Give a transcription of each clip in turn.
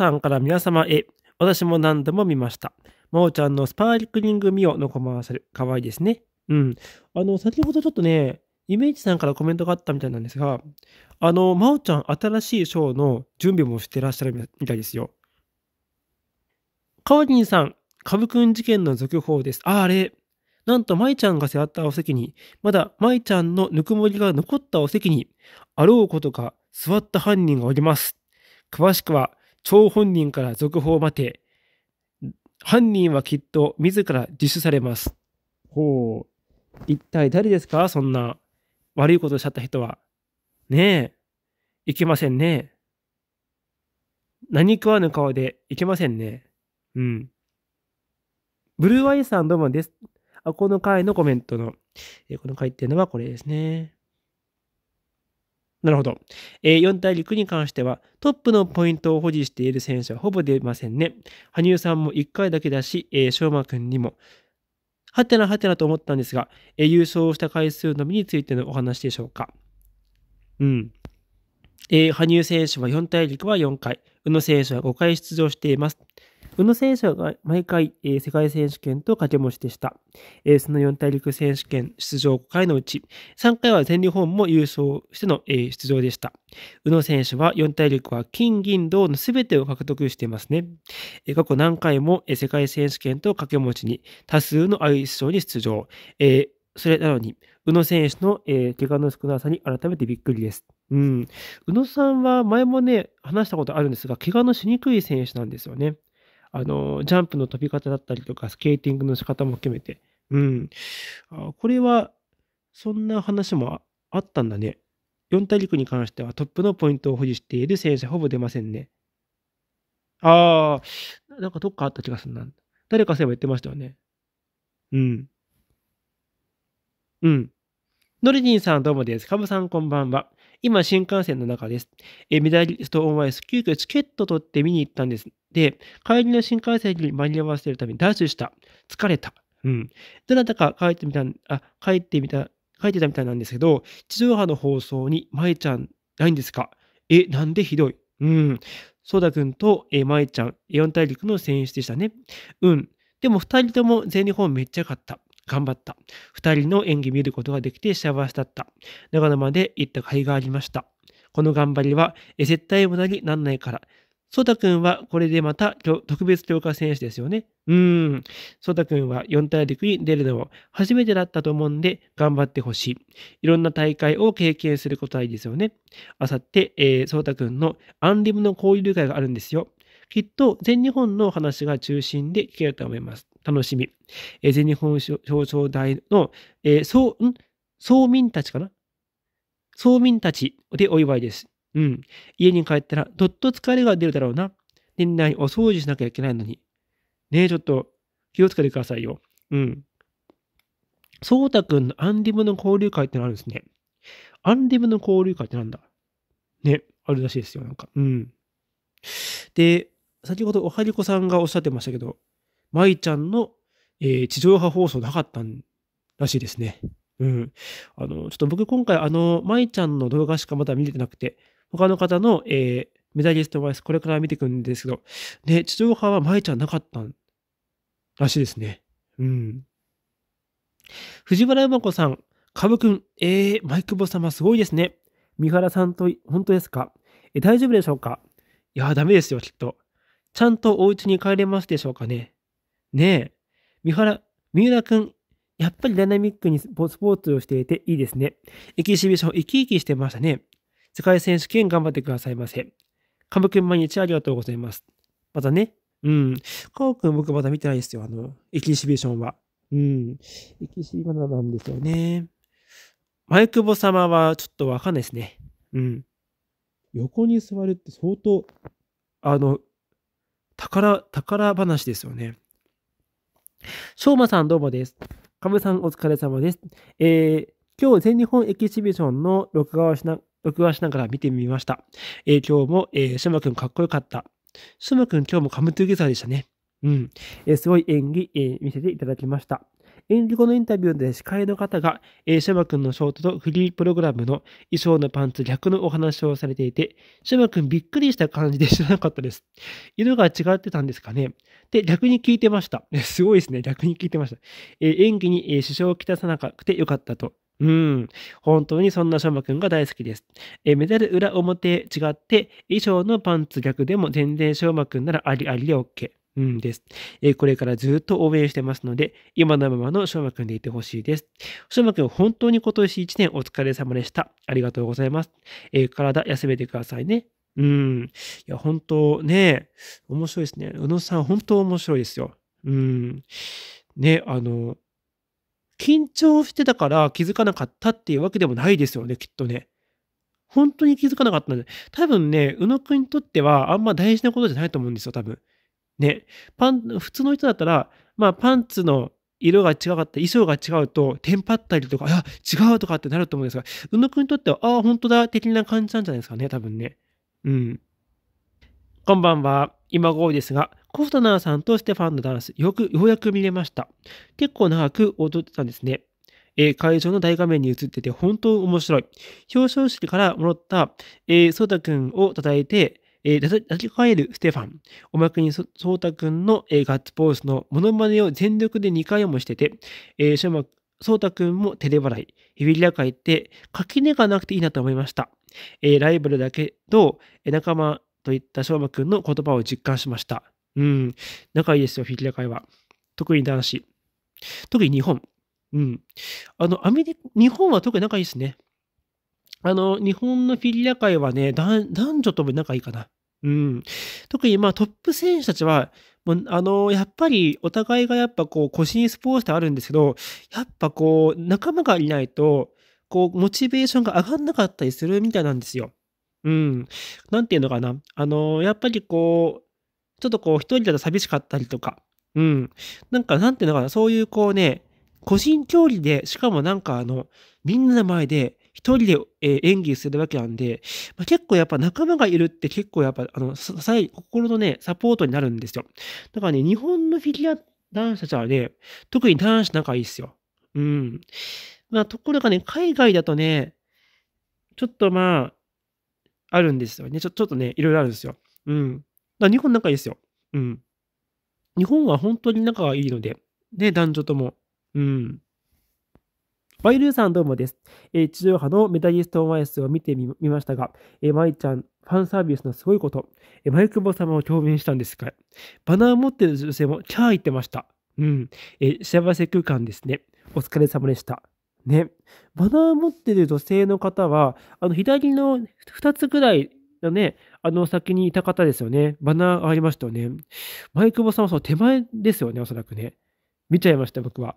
さんから皆様へ、私も何度も見ました。まおちゃんのスパークリングミオのコマーシャル、かわいいですね。うん。あの、先ほどちょっとね、イメージさんからコメントがあったみたいなんですが、あの、まおちゃん、新しいショーの準備もしてらっしゃるみたいですよ。かわりんさん、かぶくん事件の続報です。あ、あれ。なんと、まいちゃんが背負ったお席に、まだまいちゃんのぬくもりが残ったお席に、あろうことか座った犯人がおります。詳しくは、張本人から続報を待て。犯人はきっと自ら自首されます。ほう。一体誰ですかそんな悪いことをしちゃった人は。ねえ。いけませんね。何食わぬ顔でいけませんね。うん。ブルーアイさんどうもです。あ、この回のコメントの、えこの回っていうのはこれですね。なるほど。えー、4大陸に関しては、トップのポイントを保持している選手はほぼ出ませんね。羽生さんも1回だけだし、えー、翔馬くんにも。はてなはてなと思ったんですが、えー、優勝した回数のみについてのお話でしょうか。うん。えー、羽生選手は4大陸は4回、宇野選手は5回出場しています。宇野選手は毎回、えー、世界選手権と掛け持ちでした、えー、その四大陸選手権出場5回のうち、3回は全日本も優勝しての、えー、出場でした。宇野選手は四大陸は金、銀、銅の全てを獲得していますね。え過去何回も、え世界選手権と掛け持ちに多数のアイスショーに出場。えそれなのに、宇野選手の、えー、怪我の少なさに改めてびっくりです。うん。宇野さんは前もね、話したことあるんですが、怪我のしにくい選手なんですよね。あの、ジャンプの飛び方だったりとか、スケーティングの仕方も含めて、うん。あこれは、そんな話もあったんだね。四大陸に関してはトップのポイントを保持している選手ほぼ出ませんね。ああ、なんかどっかあった気がするな。誰かそういえば言ってましたよね。うん。うん。ノリディンさんどうもです。カブさんこんばんは。今新幹線の中です。えメダリストオンワイス急遽チケット取って見に行ったんです。で、帰りの新幹線に間に合わせるためにダッシュした。疲れた。うん。どなたか帰ってみた、あ、帰ってみた、帰ってたみたいなんですけど、地上波の放送に舞ちゃんないんですかえ、なんでひどい。うん。そうだくんと、え、舞ちゃん、四大陸の選手でしたね。うん。でも二人とも全日本めっちゃ良かった。頑張った。二人の演技見ることができて幸せだった。長野まで行った甲斐がありました。この頑張りは、絶対無駄にならないから、ソタ君はこれでまた特別強化選手ですよね。うーん。ソタ君は四大陸に出るのも初めてだったと思うんで頑張ってほしい。いろんな大会を経験することはいいですよね。あさって、えー、ソータ君のアンリムの交流会があるんですよ。きっと全日本の話が中心で聞けると思います。楽しみ。えー、全日本表彰台の、えー、そう、ん村民たちかな村民たちでお祝いです。うん。家に帰ったら、どっと疲れが出るだろうな。年内お掃除しなきゃいけないのに。ねえ、ちょっと、気をつけてくださいよ。うん。そうたくんのアンディムの交流会ってのあるんですね。アンディムの交流会ってなんだね、あるらしいですよ、なんか。うん。で、先ほどおはりこさんがおっしゃってましたけど、舞ちゃんの、えー、地上波放送なかったらしいですね。うん。あの、ちょっと僕今回、あの、舞ちゃんの動画しかまだ見れてなくて、他の方の、えー、メダリストはこれから見ていくんですけど、ね、地上波は舞ちゃんなかったらしいですね。うん。藤原馬子さん、株くん、えー、マイクボ様すごいですね。三原さんと、本当ですかえ、大丈夫でしょうかいや、ダメですよ、きっと。ちゃんとお家に帰れますでしょうかね。ねえ。三原、三浦くん、やっぱりダイナミックにスポーツをしていていいですね。エキシビション、生き生きしてましたね。世界選手権頑張ってくださいませ。カムくん毎日ありがとうございます。またね。うん。カオくん僕まだ見てないですよ。あの、エキシビションは。うん。エキシビションなんですよね。マイクボ様はちょっとわかんないですね。うん。横に座るって相当、あの、宝、宝話ですよね。しょうまさんどうもです。カむさんお疲れ様です。えー、今日全日本エキシビションの録画をしな、録画しながら見てみました。えー、今日も、えー、シュマくんかっこよかった。シュマくん今日もカムトゥーゲザーでしたね。うん。えー、すごい演技、えー、見せていただきました。演技後のインタビューで司会の方が、えー、シュマんのショートとフリープログラムの衣装のパンツ逆のお話をされていて、シュマんびっくりした感じで知らなかったです。色が違ってたんですかね。で、逆に聞いてました。すごいですね。逆に聞いてました。えー、演技に、えー、支障をきたさなくてよかったとうん。本当にそんなしょくんが大好きです。え、メダル裏表違って、衣装のパンツ逆でも全然しょまくんならありありで OK。うんです。えこれからずっと応援してますので、今のままの翔馬くんでいてほしいです。翔馬くん、本当に今年一年お疲れ様でした。ありがとうございます。え体休めてくださいね。うん。いや、本当ね、面白いですね。宇野さん、本当面白いですよ。うん。ね、あの、緊張してたから気づかなかったっていうわけでもないですよね、きっとね。本当に気づかなかったんで、多分ね、宇野くんにとってはあんま大事なことじゃないと思うんですよ、多分。ね、パン、普通の人だったら、まあ、パンツの色が違かった、衣装が違うと、テンパったりとか、あ、違うとかってなると思うんですが、宇野くんにとっては、ああ、本当だ、的な感じなんじゃないですかね、多分ね。うん。こんばんは。今頃ですが、コフトナーさんとステファンのダンス、よく、ようやく見れました。結構長く踊ってたんですね。えー、会場の大画面に映ってて本当面白い。表彰式からもらった、えー、ソータくんを叩いて、えー、抱き返るステファン。おまけにソータくんの、えー、ガッツポーズのモノマネを全力で2回もしてて、えー、ショソータくんも照れ払い。ヘビリラ会って垣根がなくていいなと思いました。えー、ライバルだけど、仲間といった翔馬くんの言葉を実感しました。うん、仲いいですよ、フィギュア界は。特に男子。特に日本。うん。あの、アメリカ、日本は特に仲いいですね。あの、日本のフィギュア界はね、男女とも仲いいかな。うん。特にまあトップ選手たちは、もうあの、やっぱりお互いがやっぱこう、腰にスポーツってあるんですけど、やっぱこう、仲間がいないと、こう、モチベーションが上がんなかったりするみたいなんですよ。うん。なんていうのかな。あの、やっぱりこう、ちょっとこう、一人だと寂しかったりとか、うん。なんか、なんていうのかな。そういうこうね、個人競技で、しかもなんかあの、みんなの前で、一人で、えー、演技するわけなんで、まあ、結構やっぱ仲間がいるって結構やっぱ、あの、支え、心のね、サポートになるんですよ。だからね、日本のフィギュア男子たちはね、特に男子仲いいっすよ。うん。まあ、ところがね、海外だとね、ちょっとまあ、あるんですよね。ちょちょっとね、いろいろあるんですよ。うん。だから日本仲いいですよ。うん。日本は本当に仲がいいので、ね、男女とも。うん。バイルーさんどうもです。えー、地上波のメダリストオンアイスを見てみましたが、えー、マイちゃん、ファンサービスのすごいこと、えー、マイクボ様を表現したんですいバナーを持ってる女性もキャー言ってました。うん、えー、幸せ空間ですね。お疲れ様でした。ね、バナー持ってる女性の方は、あの、左の2つくらいのね、あの先にいた方ですよね。バナーありましたよね。マイクボさんはその手前ですよね、おそらくね。見ちゃいました、僕は。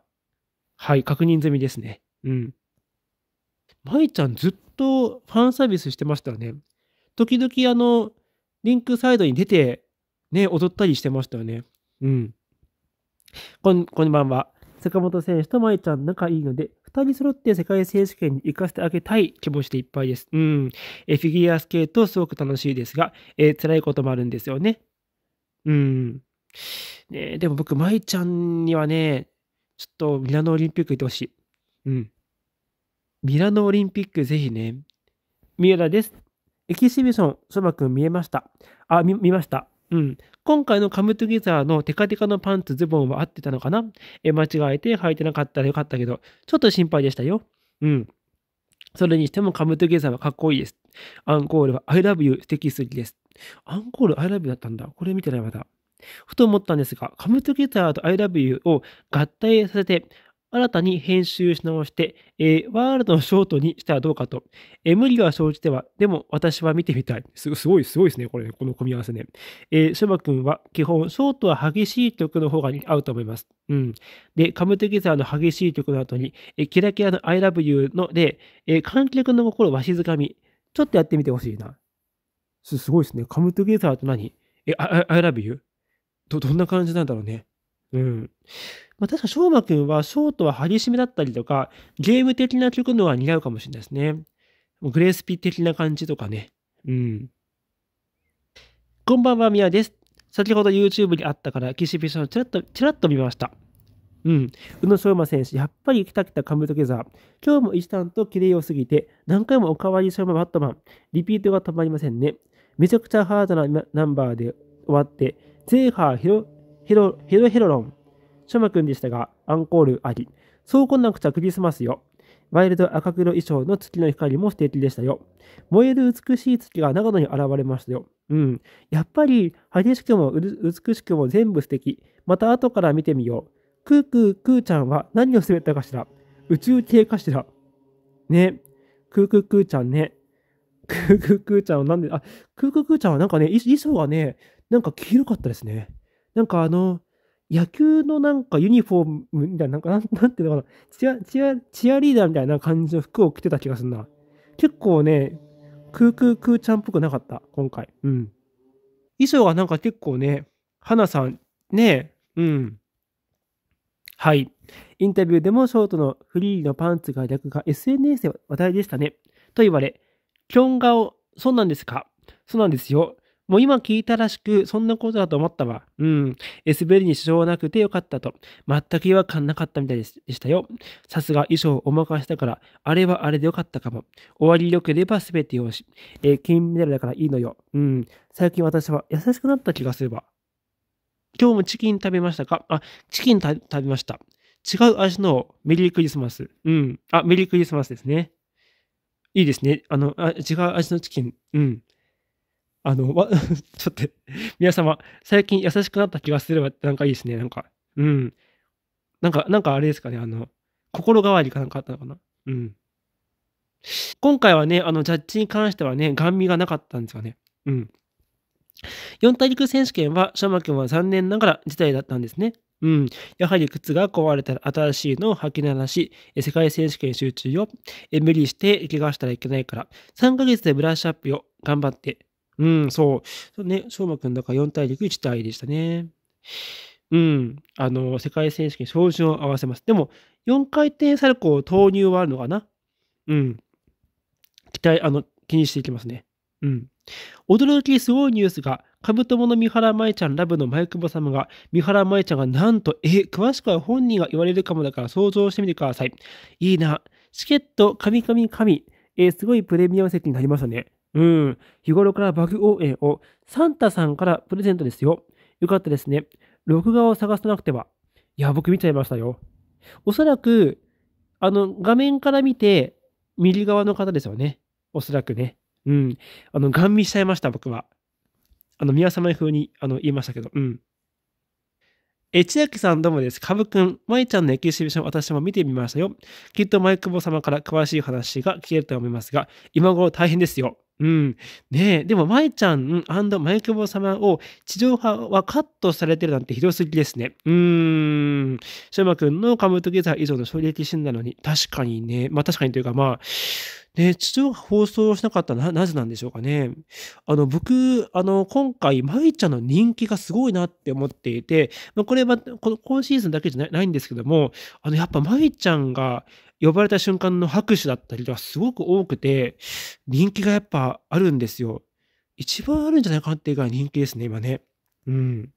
はい、確認済みですね。うん。舞ちゃんずっとファンサービスしてましたよね。時々あの、リンクサイドに出て、ね、踊ったりしてましたよね。うん。こん、こんばんは。坂本選手と舞ちゃん仲いいので、2人揃って世界選手権に行かせてあげたい気持ちでいっぱいです。うん。えフィギュアスケートすごく楽しいですが、えー、辛いこともあるんですよね。うん。ね、でも僕、舞ちゃんにはね、ちょっとミラノオリンピック行ってほしい。うん。ミラノオリンピックぜひね。三浦です。エキシビション、そばくん見えました。あ、見、見ました。うん。今回のカムトゥギザーのテカテカのパンツ、ズボンは合ってたのかなえ間違えて履いてなかったらよかったけど、ちょっと心配でしたよ。うん。それにしてもカムトゥゲザーはかっこいいです。アンコールは I love you 素敵すぎです。アンコール I love you だったんだ。これ見てないまだ。ふと思ったんですが、カムトゥゲザーと I love you を合体させて新たに編集し直して、えー、ワールドのショートにしたらどうかと。えー、無理は生じては、でも私は見てみたい。すすごい、すごいですね、これね、この組み合わせね。えー、シュマ君は基本、ショートは激しい曲の方が合うと思います。うん。で、カムテギザーの激しい曲の後に、えー、キラキラの I love you ので、えー、観客の心わしづかみ。ちょっとやってみてほしいな。す、すごいですね。カムトゥゲザーと何え、I, I love you? ど、どんな感じなんだろうね。うん。まあ、確か、翔馬くんはショートは激しめだったりとか、ゲーム的な曲のは似合うかもしれないですね。グレースピ的な感じとかね。うん。こんばんは、みやです。先ほど YouTube にあったから、岸辺さんをちらっと、ちらっと見ました。うん。宇野昌磨選手、やっぱりきたきたカムトゲザー。今日も一段と綺麗よすぎて、何回もおかわり昌磨バットマン。リピートが止まりませんね。めちゃくちゃハードなナンバーで終わって、ゼーハー、ヘロヘロヘロロン。ショマくんでしたが、アンコールあり。そうこなくちゃクリスマスよ。ワイルド赤黒衣装の月の光も素敵でしたよ。燃える美しい月が長野に現れましたよ。うん。やっぱり、激しくも美しくも全部素敵。また後から見てみよう。クークークーちゃんは何を滑ったかしら宇宙系かしらね。クークークーちゃんね。クークークーちゃんはなんで、あ、クークークーちゃんはなんかね、衣装がね、なんか黄色かったですね。なんかあの、野球のなんかユニフォームみたいな、なんかなん、なんていうのかな、チア、チア、チアリーダーみたいな感じの服を着てた気がするな。結構ね、空空空ちゃんっぽくなかった、今回。うん。衣装がなんか結構ね、花さん、ねうん。はい。インタビューでもショートのフリーのパンツが略が SNS で話題でしたね。と言われ、キョン顔、そうなんですかそうなんですよ。もう今聞いたらしく、そんなことだと思ったわ。うん。滑りに支障はなくてよかったと。全く違和感なかったみたいでしたよ。さすが衣装をお任せしたから、あれはあれでよかったかも。終わり良ければ全てよし。えー、金メダルだからいいのよ。うん。最近私は優しくなった気がするわ。今日もチキン食べましたかあ、チキン食べました。違う味のメリークリスマス。うん。あ、メリークリスマスですね。いいですね。あの、あ違う味のチキン。うん。あの、わ ちょっと、皆様、最近優しくなった気がすれば、なんかいいですね、なんか。うん。なんか、なんかあれですかね、あの、心変わりかなんかあったのかな。うん。今回はね、あの、ジャッジに関してはね、ガン見がなかったんですよね。うん。四大陸選手権は、シャマ君は残念ながら事態だったんですね。うん。やはり靴が壊れたら新しいのを履き鳴らし、世界選手権集中よ。無理して怪我したらいけないから、3ヶ月でブラッシュアップよ。頑張って。うん、そう。ね、翔馬くんだから4対陸1対でしたね。うん、あの、世界選手権照準を合わせます。でも、4回転サルコー投入はあるのかなうん。期待、あの、気にしていきますね。うん。驚きすごいニュースが、カブトモの三原舞ちゃんラブの前久保様が、三原舞ちゃんがなんと、え、詳しくは本人が言われるかもだから想像してみてください。いいな。チケット、神々神。えー、すごいプレミアム席になりましたね。うん。日頃からバグ応援をサンタさんからプレゼントですよ。よかったですね。録画を探さなくては。いや、僕見ちゃいましたよ。おそらく、あの、画面から見て、右側の方ですよね。おそらくね。うん。あの、ガン見しちゃいました、僕は。あの、宮様風に、あの、言いましたけど、うん。え、千秋さんどうもです。かぶくん、舞ちゃんのエキシビション私も見てみましたよ。きっとマイクボ様から詳しい話が聞けると思いますが、今頃大変ですよ。うん。ねえ、でも、舞ちゃんマイ久保様を地上波はカットされてるなんてひどすぎですね。うーん。しょうまくんのカムトゲザー以上の衝撃死んだのに、確かにね。まあ確かにというか、まあ、ね、地上波放送しなかったな、なぜなんでしょうかね。あの、僕、あの、今回、まゆちゃんの人気がすごいなって思っていて、まあ、これは、この、今シーズンだけじゃないんですけども、あの、やっぱまゆちゃんが、呼ばれた瞬間の拍手だったりとかすごく多くて、人気がやっぱあるんですよ。一番あるんじゃないかなっていうぐらい人気ですね、今ね。うん。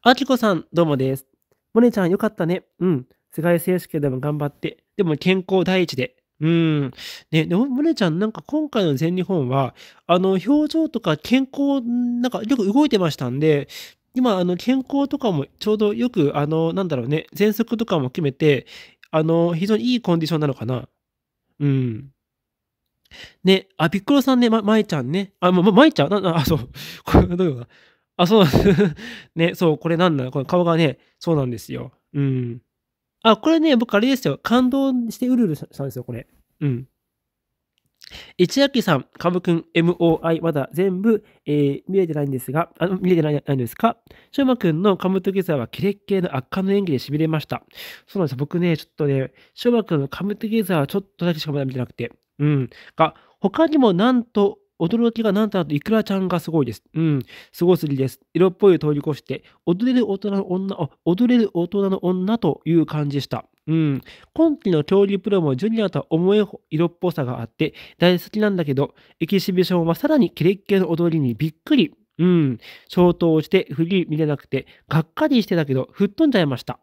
あきこさん、どうもです。モネちゃん、よかったね。うん。世界選手権でも頑張って。でも健康第一で。うん。ね、でも、モネちゃん、なんか今回の全日本は、あの、表情とか健康、なんかよく動いてましたんで、今、あの、健康とかもちょうどよく、あの、なんだろうね、喘息とかも含めて、あの、非常にいいコンディションなのかな。うん。ね、あ、ピッコロさんね、ま、まいちゃんね。あ、ま、ま、まいちゃんあ、そう。これ、どういうことあ、そうなんです。ね、そう、これなんだこれ顔がね、そうなんですよ。うん。あ、これね、僕あれですよ。感動してうるうるしたんですよ、これ。うん。一秋さん、カムくん、MOI、まだ全部、えー、見れてないんですが、あの見れてないんですかしょうまくんのカムトゥギザーはキレッキレの圧巻の演技で痺れました。そうなんです僕ね、ちょっとね、しょうまくんのカムトゥギザーはちょっとだけしかまだ見てなくて、うん。が、他にもなんと、驚きがなんとなくイクラちゃんがすごいです。うん、すごすぎです。色っぽいを通り越して、踊れる大人の女、踊れる大人の女という感じでした。うん。今季の競技プロもジュニアとは思え色っぽさがあって大好きなんだけど、エキシビションはさらにキレッキレの踊りにびっくり。うん。消灯してフリー見れなくて、がっかりしてたけど、吹っ飛んじゃいました。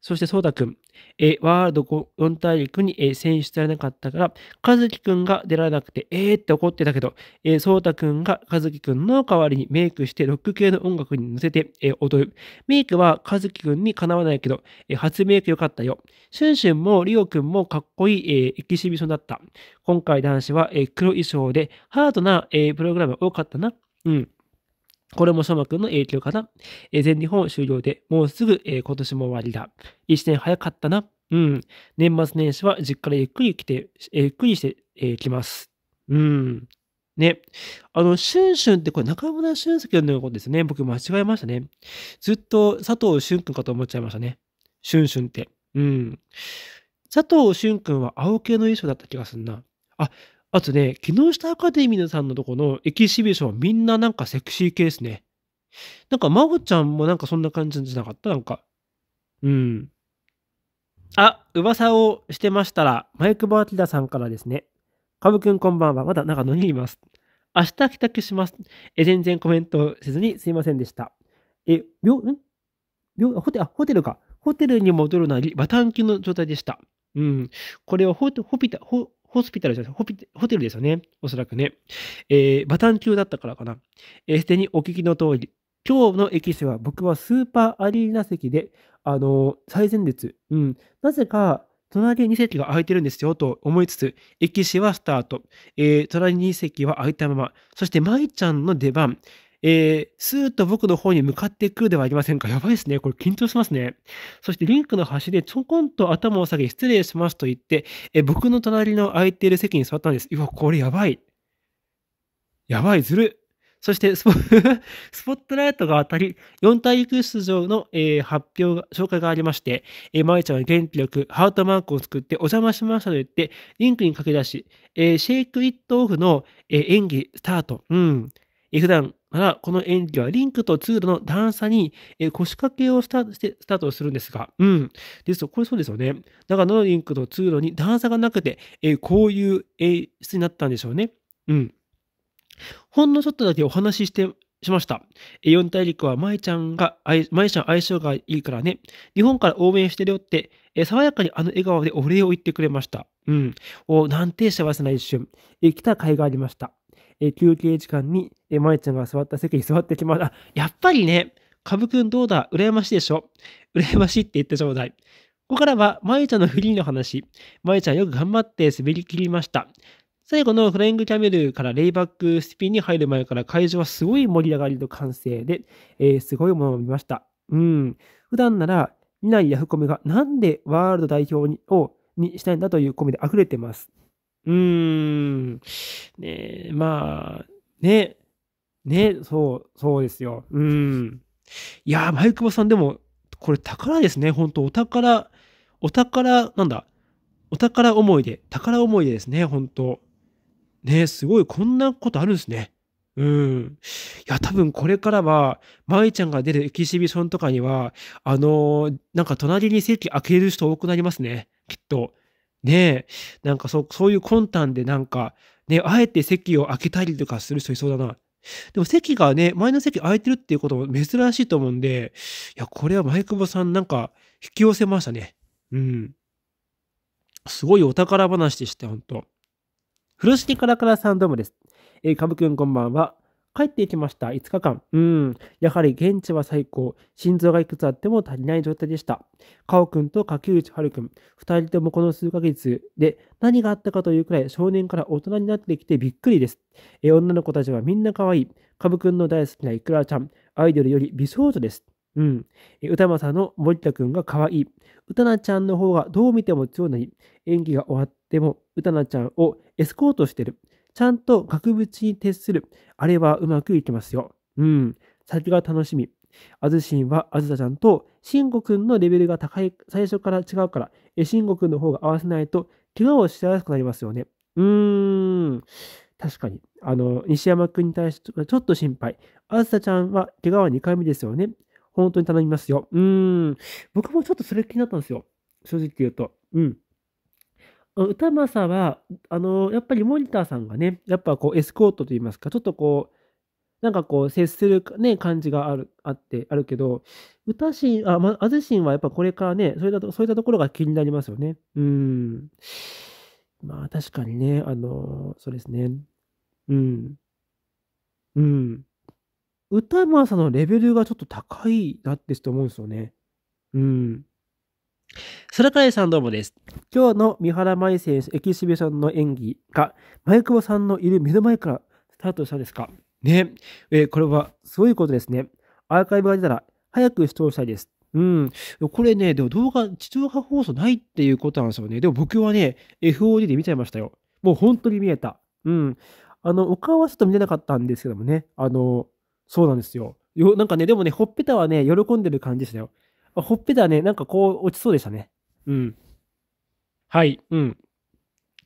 そして、そうたくん、えワールド4大陸に、選出されなかったから、かずきくんが出られなくて、えーって怒ってたけど、えそうたくんがかずきくんの代わりにメイクして、ロック系の音楽に乗せて、え踊る。メイクはかずきくんにかなわないけど、え初メイクよかったよ。シュンシュンもリオくんもかっこいい、えエキシビションだった。今回男子は、え黒衣装で、ハードな、えプログラム多かったな。うん。これもシャマ君の影響かな。えー、全日本終了でもうすぐ、えー、今年も終わりだ。一年早かったな。うん。年末年始は実家でゆっくり来て、えー、ゆっくりして、えー、きます。うん。ね。あの、シュンシュンってこれ中村俊介のとですね。僕間違えましたね。ずっと佐藤俊君かと思っちゃいましたね。シュンシュンって。うん。佐藤俊君は青系の衣装だった気がするな。あ、あとね、木下アカデミーさんのとこのエキシビションみんななんかセクシー系ですね。なんか、まごちゃんもなんかそんな感じじゃなかったなんか。うん。あ、噂をしてましたら、マイクバーティダさんからですね。カブくんこんばんは。まだ長野にいます。明日帰宅します。え、全然コメントせずにすいませんでした。え、病、ん病、ホテル、あ、ホテルか。ホテルに戻るなり、バタンキの状態でした。うん。これはホホピタホホスピタルじゃないホホテルですよね。おそらくね。えー、バタン級だったからかな。えー、すでにお聞きの通り、今日の駅舎は僕はスーパーアリーナ席で、あのー、最前列。うん。なぜか、隣に2席が空いてるんですよと思いつつ、駅舎はスタート、えー、隣に2席は空いたまま、そして舞ちゃんの出番、えー、スーッと僕の方に向かってくるではありませんか。やばいですね。これ緊張しますね。そしてリンクの端でちょこんと頭を下げ、失礼しますと言って、えー、僕の隣の空いている席に座ったんです。うわ、これやばい。やばい、ずる。そしてスポ スポットライトが当たり、4大陸出場の、えー、発表が、紹介がありまして、えー、舞ちゃんは元気よくハートマークを作ってお邪魔しましたと言って、リンクに駆け出し、えー、シェイクイットオフの、えー、演技スタート。うん。えー、普段、また、この演技はリンクとツールの段差に、腰掛けをスタしてスタートするんですが、うん。ですと、これそうですよね。だら、野のリンクとツールに段差がなくて、えこういう演出になったんでしょうね。うん。ほんのちょっとだけお話ししてしました。四大陸は舞ちゃんが、舞ちゃん相性がいいからね。日本から応援してるよって、爽やかにあの笑顔でお礼を言ってくれました。うん。おなんて幸せな一瞬。来た甲斐がありました。え休憩時間に、えまゆちゃんが座った席に座ってきました。やっぱりね、かぶくんどうだ羨ましいでしょ羨ましいって言ってちょうだい。ここからは、まゆちゃんのフリーの話。まゆちゃんよく頑張って滑り切りました。最後のフライングキャメルからレイバックスピンに入る前から会場はすごい盛り上がりと歓声で、えー、すごいものを見ました。うん。普段なら、見ないヤフコメがなんでワールド代表にをにしたいんだというコメで溢れてます。うーん。ねまあ、ね、ね、そう、そうですよ。うん。いやー、マイクボさんでも、これ宝ですね。本当お宝、お宝、なんだ、お宝思い出、宝思い出ですね。本当ね、すごい、こんなことあるんですね。うん。いや、多分これからは、舞ちゃんが出るエキシビションとかには、あのー、なんか隣に席開ける人多くなりますね。きっと。ねえ、なんかそそういう魂胆でなんか、ね、あえて席を開けたりとかする人いそうだな。でも席がね、前の席空いてるっていうことも珍しいと思うんで、いや、これは前久保さんなんか引き寄せましたね。うん。すごいお宝話でした、ほんと。風呂敷からからさんどうもです。えー、かぶくんこんばんは。帰っていきました。5日間。うん。やはり現地は最高。心臓がいくつあっても足りない状態でした。カオ君と柿内春君、2人ともこの数ヶ月で何があったかというくらい少年から大人になってきてびっくりです。え女の子たちはみんな可愛い。カブ君の大好きなイクラちゃん、アイドルより美少女です。うん。歌政の森田くんが可愛い。歌なちゃんの方がどう見ても強なり、演技が終わっても歌なちゃんをエスコートしてる。ちゃんと額縁に徹する。あれはうまくいきますよ。うん。先が楽しみ。あずしんはあずさちゃんと、しんごくんのレベルが高い、最初から違うから、えしんごくんの方が合わせないと、怪我をしやすくなりますよね。うーん。確かに。あの、西山くんに対してちょっと心配。あずさちゃんは怪我は2回目ですよね。本当に頼みますよ。うーん。僕もちょっとそれ気になったんですよ。正直言うと。うん。歌政は、あの、やっぱりモニターさんがね、やっぱこうエスコートと言いますか、ちょっとこう、なんかこう接するね、感じがある、あって、あるけど、歌シあ、ま、あずしんはやっぱこれからね、そういった、そういったところが気になりますよね。うん。まあ確かにね、あの、そうですね。うん。うん。歌政のレベルがちょっと高いなってと思うんですよね。うん。空谷さんどうもです。今日の三原舞依選手エキシビションの演技が、前久保さんのいる目の前からスタートしたんですかね。えー、これはすごいことですね。アーカイブが出たら早く視聴したいです。うん。これね、でも動画、地上波放送ないっていうことなんですよね。でも僕はね、FOD で見ちゃいましたよ。もう本当に見えた。うん。あの、お顔はちょっと見れなかったんですけどもね。あの、そうなんですよ。よなんかね、でもね、ほっぺたはね、喜んでる感じでしたよ。ほっぺたね、なんかこう落ちそうでしたね。うん。はい、うん。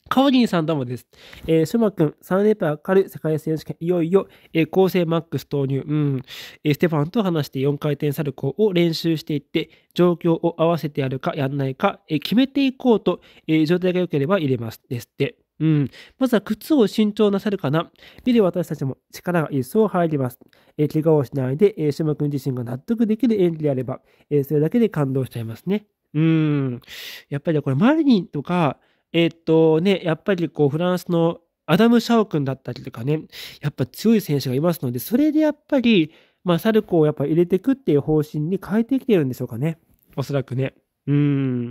カオリンさんどうもです。えー、シサマ君、ーパーかる世界選手権、いよいよ、えー、構成マックス投入、うん、えー、ステファンと話して4回転サルコーを練習していって、状況を合わせてやるかやんないか、えー、決めていこうと、えー、状態が良ければ入れます。ですって。うん。まずは靴を慎重なさるかな。見る私たちも力が一層入ります。え怪我をしないで、えー、島君自身が納得できる演技であれば、えー、それだけで感動しちゃいますね。うん。やっぱりこれ、マリニンとか、えー、っとね、やっぱりこう、フランスのアダム・シャオ君だったりとかね、やっぱ強い選手がいますので、それでやっぱり、まあ、サルコをやっぱ入れていくっていう方針に変えてきてるんでしょうかね。おそらくね。うん。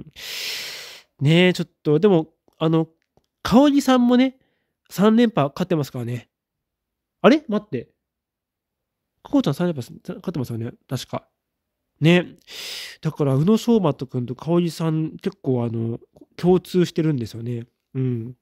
ねえ、ちょっと、でも、あの、川りさんもね、3連覇勝ってますからね。あれ待って。こうちゃん3連覇勝ってますよね。確か。ね。だから、宇野昌磨と君とおりさん、結構、あの、共通してるんですよね。うん。